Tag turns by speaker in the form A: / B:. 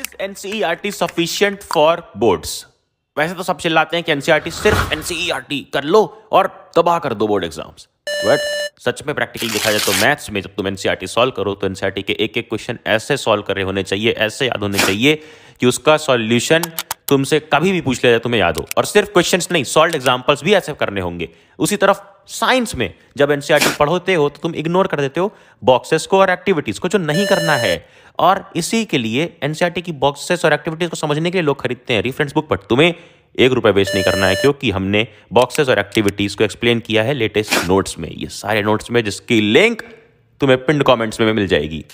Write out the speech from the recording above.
A: is NCERT sufficient for boards वैसे तो सब चिल्लाते हैं कि एनसीईआरटी e सिर्फ एनसीईआरटी e कर लो और तबाह कर दो बोर्ड एग्जाम्स बट सच में प्रैक्टिकली देखा जाए तो मैथ्स में जब तुम एनसीईआरटी सॉल्व e करो तो एनसीईआरटी के एक एक क्वेश्चन ऐसे सॉल्व कर रहे होने चाहिए ऐसे याद होने चाहिए कि उसका सॉल्यूशन तुमसे कभी भी पूछ लिया जाए तुम्हें याद हो और सिर्फ क्वेश्चंस नहीं सॉल्व एग्जांपल्स भी ऐसे करने होंगे उसी तरफ साइंस में जब एनसीईआरटी पढ़ोते हो तो तुम इग्नोर कर देते हो बॉक्सेस को और एक्टिविटीज को जो नहीं करना है और इसी के लिए एनसीआरटी e की बॉक्सेस और एक्टिविटीज को समझने के लिए लोग खरीदते हैं रिफ्रेंस बुक बट तुम्हें एक रुपया वेस्ट नहीं करना है क्योंकि हमने बॉक्सेस और एक्टिविटीज को एक्सप्लेन किया है लेटेस्ट नोट्स में ये सारे नोट्स में जिसकी लिंक तुम्हें पिंड कमेंट्स में मिल जाएगी